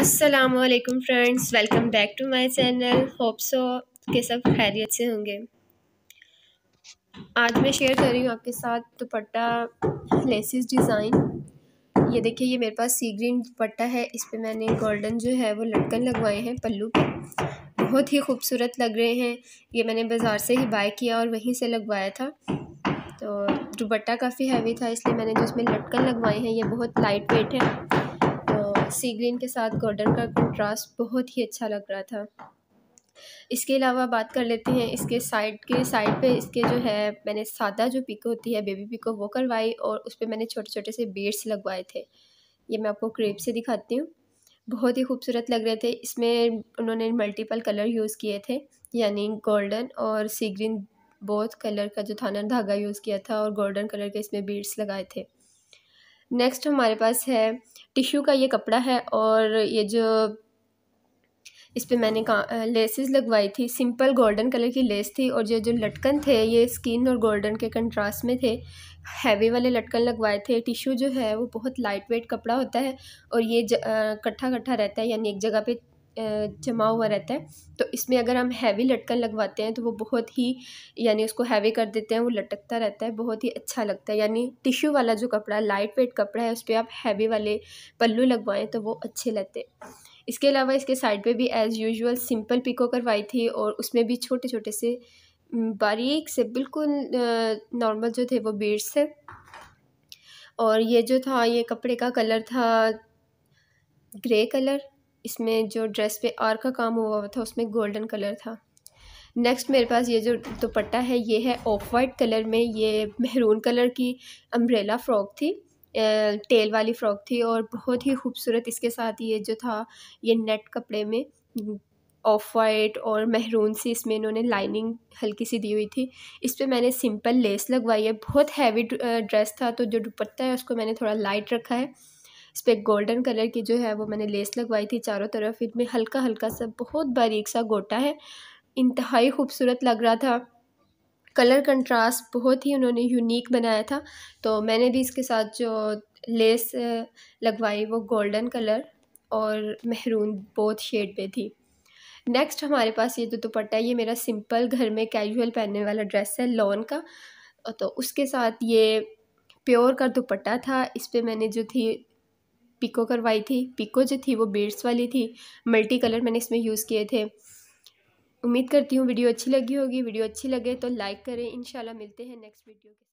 असलकम friends welcome back to my channel hope so के सब खैरियत से होंगे आज मैं शेयर कर रही हूँ आपके साथ दुपट्टा लेसिस डिज़ाइन ये देखिए ये मेरे पास सी ग्रीन दुपट्टा है इस पर मैंने गोल्डन जो है वो लटकन लगवाए हैं पल्लू पे बहुत ही खूबसूरत लग रहे हैं ये मैंने बाज़ार से ही बाय किया और वहीं से लगवाया था तो दुपट्टा काफ़ी हैवी था इसलिए मैंने जो इसमें लटकन लगवाए हैं ये बहुत लाइट वेट है हाँ। सी ग्रीन के साथ गोल्डन का कंट्रास्ट बहुत ही अच्छा लग रहा था इसके अलावा बात कर लेते हैं इसके साइड के साइड पे इसके जो है मैंने सादा जो पिक होती है बेबी पिको वो करवाई और उस पर मैंने छोटे छोटे से बेड्स लगवाए थे ये मैं आपको क्रेप से दिखाती हूँ बहुत ही खूबसूरत लग रहे थे इसमें उन्होंने मल्टीपल कलर यूज़ किए थे यानी गोल्डन और सी ग्रीन बोथ कलर का जो थाना धागा यूज़ किया था और गोल्डन कलर के इसमें बीड्स लगाए थे नेक्स्ट हमारे पास है टिश्यू का ये कपड़ा है और ये जो इस पर मैंने का लेसेस लगवाई थी सिंपल गोल्डन कलर की लेस थी और ये जो लटकन थे ये स्किन और गोल्डन के कंट्रास्ट में थे हैवी वाले लटकन लगवाए थे टिशू जो है वो बहुत लाइट वेट कपड़ा होता है और ये इकट्ठा कट्ठा रहता है यानी एक जगह पे जमा हुआ रहता है तो इसमें अगर हम हैवी लटकन लगवाते हैं तो वो बहुत ही यानी उसको हैवी कर देते हैं वो लटकता रहता है बहुत ही अच्छा लगता है यानी टिश्यू वाला जो कपड़ा लाइट वेट कपड़ा है उस पर आप हैवी वाले पल्लू लगवाएं तो वो अच्छे लगते इसके अलावा इसके साइड पे भी एज़ यूजुअल सिंपल पिको करवाई थी और उसमें भी छोटे छोटे से बारीक से बिल्कुल नॉर्मल जो थे वो बीड्स थे और ये जो था ये कपड़े का कलर था ग्रे कलर इसमें जो ड्रेस पे आर का काम हुआ हुआ था उसमें गोल्डन कलर था नेक्स्ट मेरे पास ये जो दुपट्टा है ये है ऑफ वाइट कलर में ये महरून कलर की अम्ब्रेला फ़्रॉक थी टेल वाली फ़्रॉक थी और बहुत ही खूबसूरत इसके साथ ये जो था ये नेट कपड़े में ऑफ वाइट और महरून सी इसमें इन्होंने लाइनिंग हल्की सी दी हुई थी इस पर मैंने सिंपल लेस लगवाई है बहुत हैवी ड्रेस था तो जो दुपट्टा है उसको मैंने थोड़ा लाइट रखा है इस पर गोल्डन कलर की जो है वो मैंने लेस लगवाई थी चारों तरफ इनमें हल्का हल्का सा बहुत बारीक सा गोटा है इंतहाई खूबसूरत लग रहा था कलर कंट्रास्ट बहुत ही उन्होंने यूनिक बनाया था तो मैंने भी इसके साथ जो लेस लगवाई वो गोल्डन कलर और महरून बहुत शेड पे थी नेक्स्ट हमारे पास ये जो दुपट्टा है ये मेरा सिंपल घर में कैजुअल पहनने वाला ड्रेस है लॉन का तो उसके साथ ये प्योर का दुपट्टा था इस पर मैंने जो थी पिको करवाई थी पिको जो थी वो बीड्स वाली थी मल्टी कलर मैंने इसमें यूज़ किए थे उम्मीद करती हूँ वीडियो अच्छी लगी होगी वीडियो अच्छी लगे तो लाइक करें इंशाल्लाह मिलते हैं नेक्स्ट वीडियो के